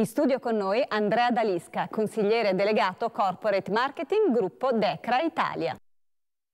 In studio con noi Andrea Dalisca, consigliere delegato Corporate Marketing Gruppo Decra Italia.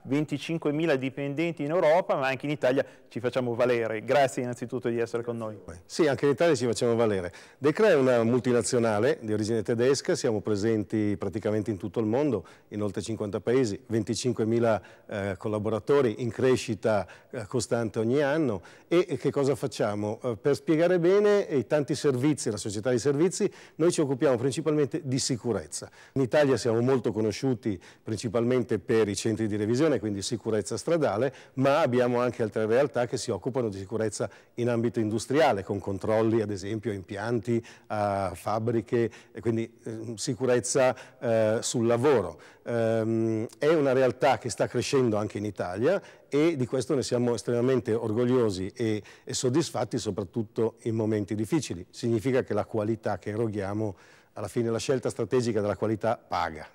25.000 dipendenti in Europa, ma anche in Italia ci facciamo valere. Grazie innanzitutto di essere con noi. Sì, anche in Italia ci facciamo valere. Decra è una multinazionale di origine tedesca, siamo presenti praticamente in tutto il mondo, in oltre 50 paesi, 25.000 eh, collaboratori in crescita eh, costante ogni anno. E, che cosa facciamo? Eh, per spiegare bene eh, i tanti servizi, la società di servizi, noi ci occupiamo principalmente di sicurezza. In Italia siamo molto conosciuti principalmente per i centri di revisione stradale, quindi sicurezza stradale, ma abbiamo anche altre realtà che si occupano di sicurezza in ambito industriale, con controlli ad esempio a impianti, a eh, fabbriche, quindi eh, sicurezza eh, sul lavoro. Ehm, è una realtà che sta crescendo anche in Italia e di questo ne siamo estremamente orgogliosi e, e soddisfatti soprattutto in momenti difficili. Significa che la qualità che eroghiamo alla fine la scelta strategica della qualità paga.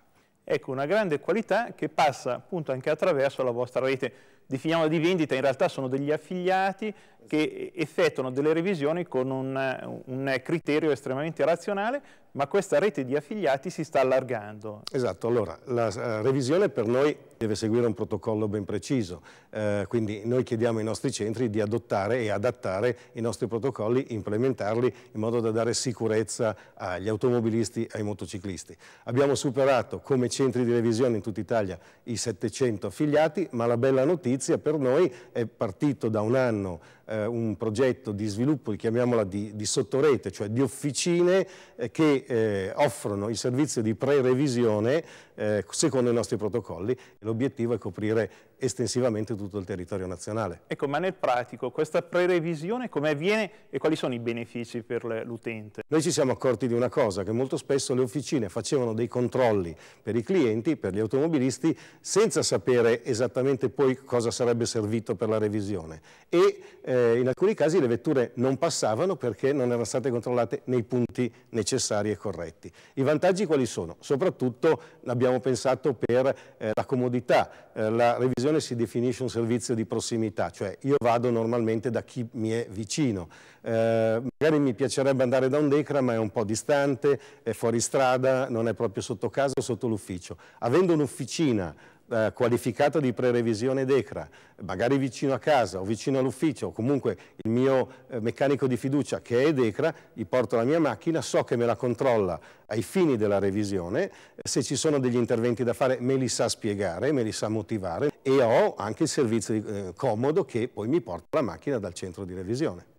Ecco, una grande qualità che passa appunto anche attraverso la vostra rete. Definiamola di vendita, in realtà sono degli affiliati che effettuano delle revisioni con un, un criterio estremamente razionale, ma questa rete di affiliati si sta allargando. Esatto, allora la eh, revisione per noi deve seguire un protocollo ben preciso, eh, quindi noi chiediamo ai nostri centri di adottare e adattare i nostri protocolli, implementarli in modo da dare sicurezza agli automobilisti e ai motociclisti. Abbiamo superato come centri di revisione in tutta Italia i 700 affiliati, ma la bella notizia per noi è partito da un anno eh, un progetto di sviluppo, chiamiamola di, di sottorete, cioè di officine eh, che eh, offrono il servizio di pre-revisione eh, secondo i nostri protocolli l'obiettivo è coprire estensivamente tutto il territorio nazionale. Ecco, ma nel pratico questa prerevisione come avviene e quali sono i benefici per l'utente? Noi ci siamo accorti di una cosa, che molto spesso le officine facevano dei controlli per i clienti, per gli automobilisti, senza sapere esattamente poi cosa sarebbe servito per la revisione e eh, in alcuni casi le vetture non passavano perché non erano state controllate nei punti necessari e corretti. I vantaggi quali sono? Soprattutto abbiamo abbiamo pensato per eh, la comodità. Eh, la revisione si definisce un servizio di prossimità, cioè io vado normalmente da chi mi è vicino. Eh, magari mi piacerebbe andare da un Decra, ma è un po' distante, è fuori strada, non è proprio sotto casa o sotto l'ufficio. Avendo un'officina eh, qualificato di pre-revisione d'ECRA, magari vicino a casa o vicino all'ufficio, o comunque il mio eh, meccanico di fiducia che è d'ECRA, gli porto la mia macchina, so che me la controlla ai fini della revisione, eh, se ci sono degli interventi da fare me li sa spiegare, me li sa motivare e ho anche il servizio comodo che poi mi porta la macchina dal centro di revisione.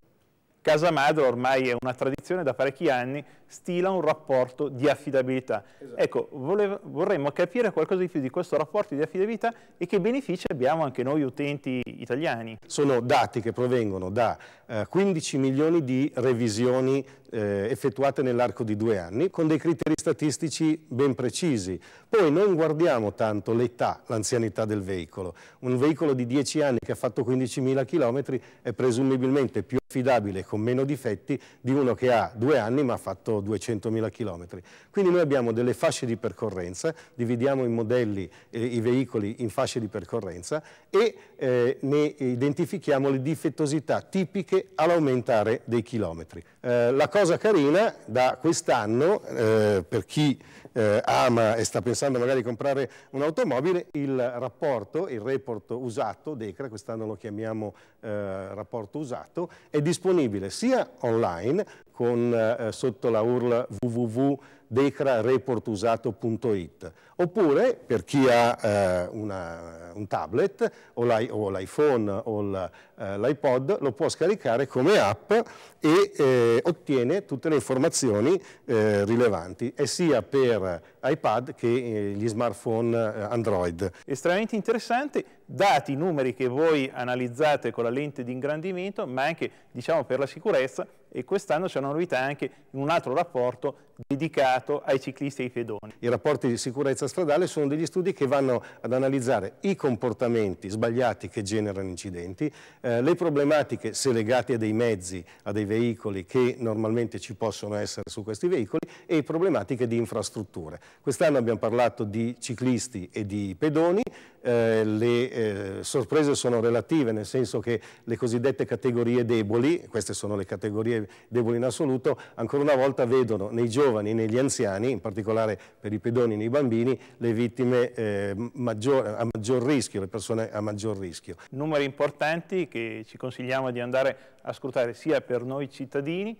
Casa Madre ormai è una tradizione da parecchi anni, stila un rapporto di affidabilità. Esatto. Ecco, volevo, vorremmo capire qualcosa di più di questo rapporto di affidabilità e che benefici abbiamo anche noi utenti italiani. Sono dati che provengono da eh, 15 milioni di revisioni eh, effettuate nell'arco di due anni con dei criteri statistici ben precisi. Poi non guardiamo tanto l'età, l'anzianità del veicolo. Un veicolo di 10 anni che ha fatto 15.000 km è presumibilmente più affidabile con meno difetti di uno che ha due anni ma ha fatto 200.000 km. Quindi noi abbiamo delle fasce di percorrenza, dividiamo i modelli, eh, i veicoli in fasce di percorrenza e eh, ne identifichiamo le difettosità tipiche all'aumentare dei chilometri. Eh, la cosa carina da quest'anno, eh, per chi eh, ama e sta pensando magari di comprare un'automobile, il rapporto, il report usato, DECRA, quest'anno lo chiamiamo eh, rapporto usato, è disponibile disponibile sia online con, eh, sotto la URL www decrareportusato.it oppure per chi ha eh, una, un tablet o l'iPhone o eh, l'iPod lo può scaricare come app e eh, ottiene tutte le informazioni eh, rilevanti e sia per iPad che eh, gli smartphone eh, Android. Estremamente interessante, dati, i numeri che voi analizzate con la lente di ingrandimento ma anche diciamo per la sicurezza e quest'anno c'è una novità anche in un altro rapporto dedicato ai ciclisti e ai pedoni. I rapporti di sicurezza stradale sono degli studi che vanno ad analizzare i comportamenti sbagliati che generano incidenti, eh, le problematiche se legate a dei mezzi, a dei veicoli che normalmente ci possono essere su questi veicoli e problematiche di infrastrutture. Quest'anno abbiamo parlato di ciclisti e di pedoni, eh, le eh, sorprese sono relative nel senso che le cosiddette categorie deboli, queste sono le categorie anche deboli in assoluto, ancora una volta vedono nei giovani, negli anziani, in particolare per i pedoni nei bambini, le vittime eh, maggior, a maggior rischio, le persone a maggior rischio. Numeri importanti che ci consigliamo di andare a scrutare sia per noi cittadini,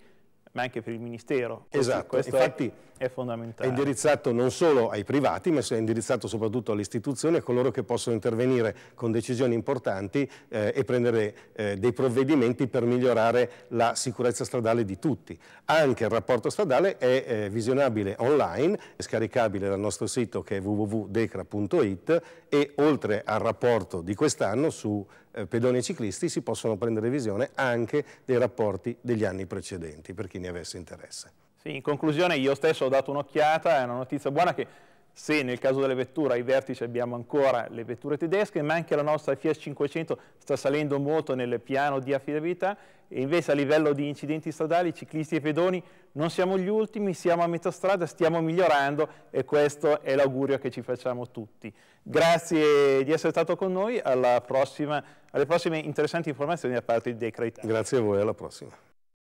ma anche per il Ministero. Esatto, questo infatti è, è fondamentale. È indirizzato non solo ai privati, ma è indirizzato soprattutto alle istituzioni, a coloro che possono intervenire con decisioni importanti eh, e prendere eh, dei provvedimenti per migliorare la sicurezza stradale di tutti. Anche il rapporto stradale è eh, visionabile online, è scaricabile dal nostro sito che è www.decra.it e oltre al rapporto di quest'anno su eh, pedoni e ciclisti si possono prendere visione anche dei rapporti degli anni precedenti, per chi ne avesse interesse. Sì, in conclusione io stesso ho dato un'occhiata, è una notizia buona che se nel caso delle vetture ai vertici abbiamo ancora le vetture tedesche, ma anche la nostra Fiat 500 sta salendo molto nel piano di affidabilità e invece a livello di incidenti stradali, ciclisti e pedoni non siamo gli ultimi, siamo a metà strada, stiamo migliorando e questo è l'augurio che ci facciamo tutti. Grazie di essere stato con noi, alla prossima, alle prossime interessanti informazioni da parte dei Credit. Grazie a voi, alla prossima.